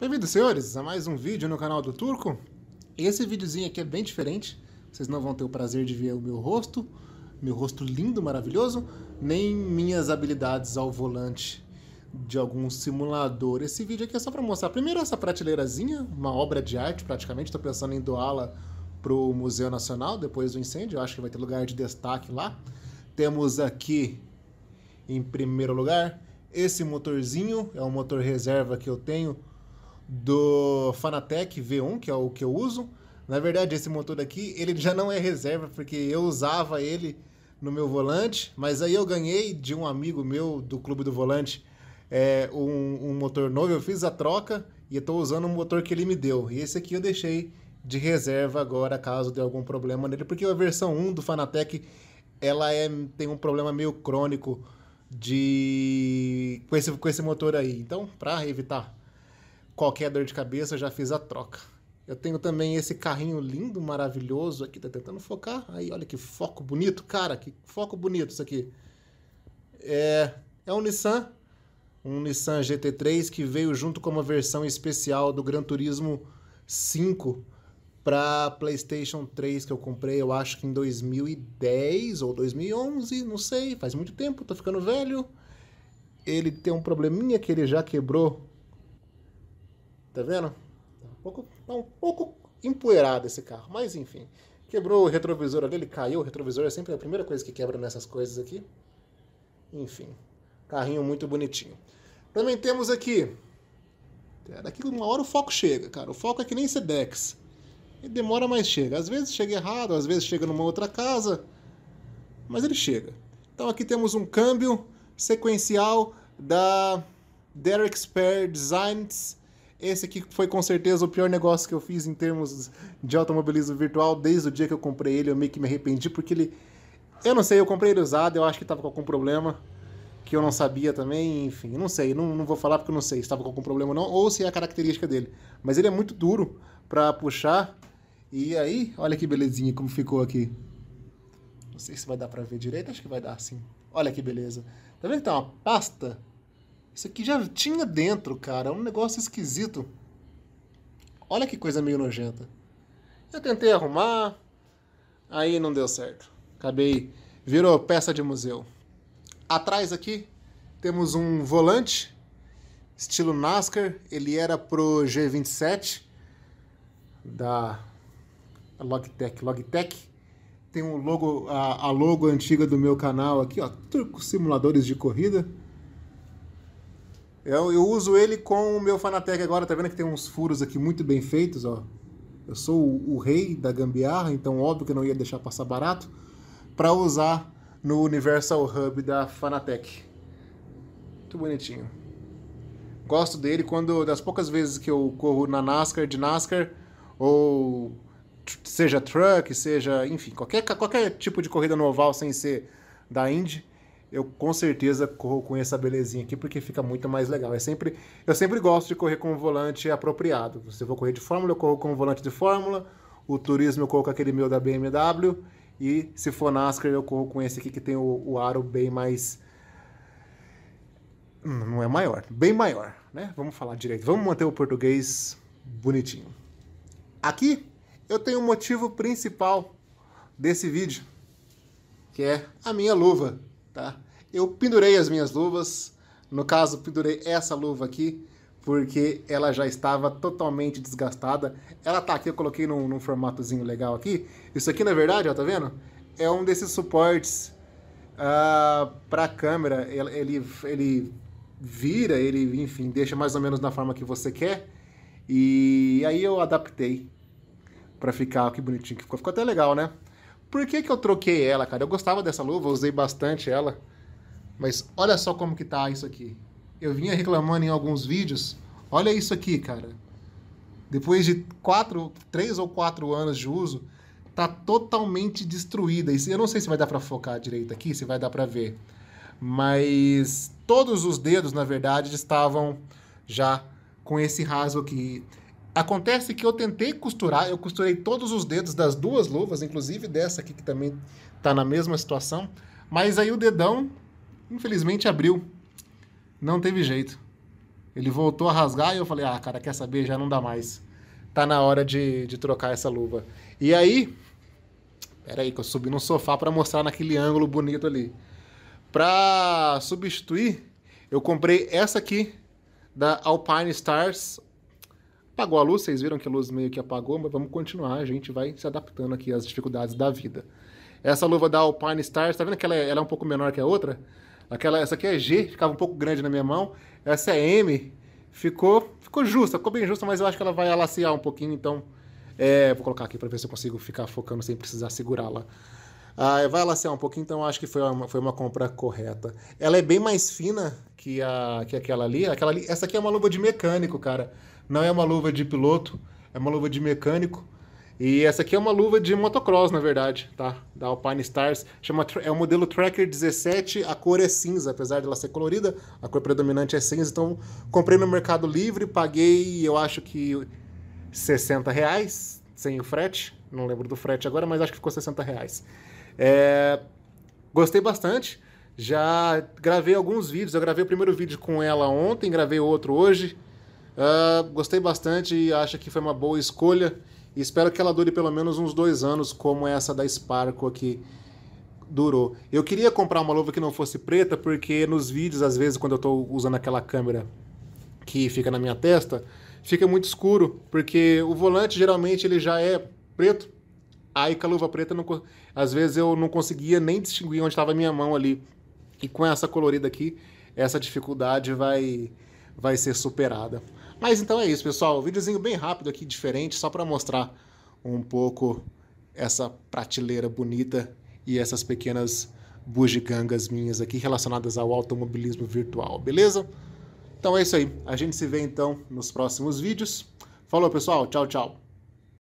Bem-vindos, senhores, a mais um vídeo no canal do Turco. Esse videozinho aqui é bem diferente, vocês não vão ter o prazer de ver o meu rosto, meu rosto lindo, maravilhoso, nem minhas habilidades ao volante de algum simulador. Esse vídeo aqui é só para mostrar, primeiro, essa prateleirazinha, uma obra de arte praticamente, estou pensando em doá-la para o Museu Nacional depois do incêndio, eu acho que vai ter lugar de destaque lá. Temos aqui, em primeiro lugar, esse motorzinho, é um motor reserva que eu tenho, do Fanatec V1, que é o que eu uso. Na verdade, esse motor aqui, ele já não é reserva, porque eu usava ele no meu volante, mas aí eu ganhei de um amigo meu do Clube do Volante é, um, um, motor novo, eu fiz a troca e estou usando o motor que ele me deu. E esse aqui eu deixei de reserva agora, caso dê algum problema nele, porque a versão 1 do Fanatec, ela é, tem um problema meio crônico de com esse, com esse motor aí. Então, para evitar qualquer dor de cabeça, já fiz a troca. Eu tenho também esse carrinho lindo, maravilhoso aqui, tá tentando focar. Aí, olha que foco bonito, cara, que foco bonito isso aqui. É, é um Nissan, um Nissan GT3 que veio junto com uma versão especial do Gran Turismo 5 para PlayStation 3 que eu comprei, eu acho que em 2010 ou 2011, não sei, faz muito tempo, tô ficando velho. Ele tem um probleminha que ele já quebrou Tá vendo? Tá um pouco, tá um pouco empoeirado esse carro, mas enfim. Quebrou o retrovisor ali, ele caiu. O retrovisor é sempre a primeira coisa que quebra nessas coisas aqui. Enfim, carrinho muito bonitinho. Também temos aqui. É, daqui uma hora o foco chega, cara. O foco é que nem Sedex. Ele demora, mas chega. Às vezes chega errado, às vezes chega numa outra casa. Mas ele chega. Então aqui temos um câmbio sequencial da Derek Spare Designs esse aqui foi com certeza o pior negócio que eu fiz em termos de automobilismo virtual. Desde o dia que eu comprei ele, eu meio que me arrependi, porque ele. Eu não sei, eu comprei ele usado, eu acho que estava com algum problema que eu não sabia também, enfim, não sei, não, não vou falar porque eu não sei se estava com algum problema ou não, ou se é a característica dele. Mas ele é muito duro para puxar. E aí, olha que belezinha como ficou aqui. Não sei se vai dar para ver direito, acho que vai dar sim. Olha que beleza. Tá vendo que tá uma pasta isso aqui já tinha dentro, cara. É um negócio esquisito. Olha que coisa meio nojenta. Eu tentei arrumar, aí não deu certo. Acabei. Virou peça de museu. Atrás aqui temos um volante, estilo NASCAR. Ele era pro G27 da Logitech. Logitech tem um logo, a, a logo antiga do meu canal aqui, ó. Turco Simuladores de Corrida. Eu, eu uso ele com o meu Fanatec agora, tá vendo que tem uns furos aqui muito bem feitos, ó. Eu sou o, o rei da gambiarra, então óbvio que eu não ia deixar passar barato, para usar no Universal Hub da Fanatec. Muito bonitinho. Gosto dele quando, das poucas vezes que eu corro na NASCAR, de NASCAR, ou seja truck, seja, enfim, qualquer, qualquer tipo de corrida no oval sem ser da Indy, eu com certeza corro com essa belezinha aqui, porque fica muito mais legal. É sempre, eu sempre gosto de correr com um volante apropriado. Se eu vou correr de Fórmula, eu corro com um volante de Fórmula. O turismo eu corro com aquele meu da BMW. E se for NASCAR, eu corro com esse aqui que tem o, o aro bem mais... Hum, não é maior, bem maior, né? Vamos falar direito. Vamos manter o português bonitinho. Aqui eu tenho o um motivo principal desse vídeo, que é a minha luva tá? Eu pendurei as minhas luvas, no caso, pendurei essa luva aqui, porque ela já estava totalmente desgastada. Ela tá aqui, eu coloquei num, num formatozinho legal aqui. Isso aqui, na verdade, ó, tá vendo? É um desses suportes uh, ah, para câmera. Ele, ele, ele vira, ele, enfim, deixa mais ou menos na forma que você quer. E aí eu adaptei para ficar, que bonitinho que ficou. Ficou até legal, né? Por que, que eu troquei ela, cara? Eu gostava dessa luva, usei bastante ela. Mas olha só como que tá isso aqui. Eu vinha reclamando em alguns vídeos. Olha isso aqui, cara. Depois de quatro, três ou quatro anos de uso, tá totalmente destruída. Eu não sei se vai dar para focar direito aqui, se vai dar para ver. Mas todos os dedos, na verdade, estavam já com esse rasgo aqui. Acontece que eu tentei costurar, eu costurei todos os dedos das duas luvas, inclusive dessa aqui que também está na mesma situação, mas aí o dedão, infelizmente, abriu. Não teve jeito. Ele voltou a rasgar e eu falei: ah, cara, quer saber? Já não dá mais. Tá na hora de, de trocar essa luva. E aí, peraí, que eu subi no sofá para mostrar naquele ângulo bonito ali. Para substituir, eu comprei essa aqui da Alpine Stars Apagou a luz, vocês viram que a luz meio que apagou, mas vamos continuar, a gente vai se adaptando aqui às dificuldades da vida. Essa luva da Alpine Stars, tá vendo que ela é, ela é um pouco menor que a outra? Aquela, essa aqui é G, ficava um pouco grande na minha mão. Essa é M, ficou, ficou justa, ficou bem justa, mas eu acho que ela vai alaciar um pouquinho, então... É, vou colocar aqui para ver se eu consigo ficar focando sem precisar segurá-la. Ah, vai lacear um pouquinho, então acho que foi uma, foi uma compra correta. Ela é bem mais fina que, a, que aquela ali. Aquela ali. Essa aqui é uma luva de mecânico, cara. Não é uma luva de piloto, é uma luva de mecânico. E essa aqui é uma luva de motocross, na verdade, tá? Da Alpine Stars. Chama, é o modelo Tracker 17, a cor é cinza, apesar dela ser colorida, a cor predominante é cinza. Então, comprei no Mercado Livre, paguei, eu acho que 60 reais, sem o frete. Não lembro do frete agora, mas acho que ficou 60 reais. É, gostei bastante. Já gravei alguns vídeos. Eu gravei o primeiro vídeo com ela ontem, gravei outro hoje. Uh, gostei bastante e acho que foi uma boa escolha. espero que ela dure pelo menos uns dois anos, como essa da Sparco aqui durou. Eu queria comprar uma luva que não fosse preta, porque nos vídeos, às vezes, quando eu estou usando aquela câmera que fica na minha testa, fica muito escuro, porque o volante geralmente ele já é preto Aí com a luva preta, não, às vezes eu não conseguia nem distinguir onde estava a minha mão ali. E com essa colorida aqui, essa dificuldade vai, vai ser superada. Mas então é isso, pessoal. Vídeozinho bem rápido aqui, diferente, só para mostrar um pouco essa prateleira bonita e essas pequenas bugigangas minhas aqui relacionadas ao automobilismo virtual, beleza? Então é isso aí. A gente se vê então nos próximos vídeos. Falou, pessoal. Tchau, tchau.